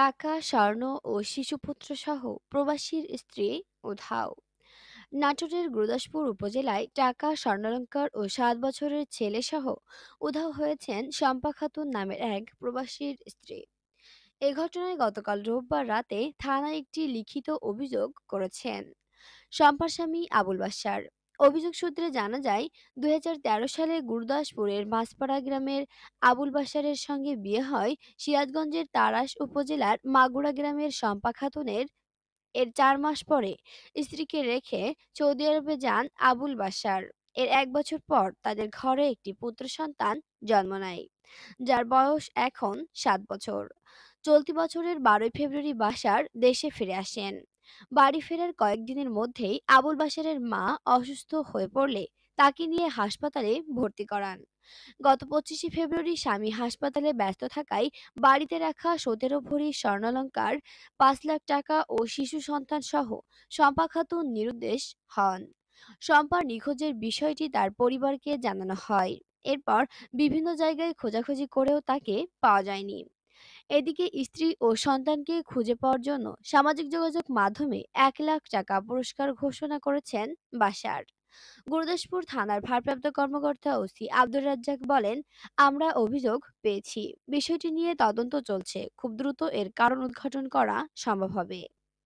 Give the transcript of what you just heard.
টাকা, স্বর্ণ ও সহ প্রবাসীর স্ত্রী উধাও নাটোরের গুরুদাসপুর উপজেলায় টাকা, স্বর্ণালঙ্কার ও সাত বছরের ছেলেসহ উধাও হয়েছেন শম্পা খাতুন নামের এক প্রবাসীর স্ত্রী এ ঘটনায় গতকাল রোববার রাতে থানায় একটি লিখিত অভিযোগ করেছেন শম্পার স্বামী আবুল বাসার অভিযোগ সূত্রে জানা যায় দু সালে গুরুদাসপুরের মাছপাড়া গ্রামের আবুল বাশারের সঙ্গে বিয়ে হয় সিরাজগঞ্জের তারাশ উপজেলার মাগুরা গ্রামের শম্পা খাতুনের এর চার মাস পরে স্ত্রীকে রেখে সৌদি আরবে যান আবুল বাশার এর এক বছর পর তাদের ঘরে একটি পুত্র সন্তান জন্ম নেয় যার বয়স এখন সাত বছর চলতি বছরের বারোই ফেব্রুয়ারি বাসার দেশে ফিরে আসেন বাড়ি ফেরার কয়েকদিনের মধ্যেই আবুল বাশারের মা অসুস্থ হয়ে পড়লে তাকে নিয়ে হাসপাতালে ভর্তি করান গত পঁচিশে ফেব্রুয়ারি স্বামী হাসপাতালে ব্যস্ত থাকায় বাড়িতে রাখা সতেরো ভরি স্বর্ণালঙ্কার পাঁচ লাখ টাকা ও শিশু সন্তান সহ শম্পা খাতুন নিরুদ্দেশ হন শম্পার নিখোঁজের বিষয়টি তার পরিবারকে জানানো হয় এরপর বিভিন্ন জায়গায় খোঁজাখুঁজি করেও তাকে পাওয়া যায়নি এদিকে স্ত্রী ও সন্তানকে খুঁজে পাওয়ার জন্য সামাজিক যোগাযোগ মাধ্যমে এক লাখ টাকা পুরস্কার ঘোষণা করেছেন বাসার গুরুদাসপুর থানার ভারপ্রাপ্ত কর্মকর্তা ওসি আব্দুর রাজ্জাক বলেন আমরা অভিযোগ পেয়েছি বিষয়টি নিয়ে তদন্ত চলছে খুব দ্রুত এর কারণ উদ্ঘাটন করা সম্ভব হবে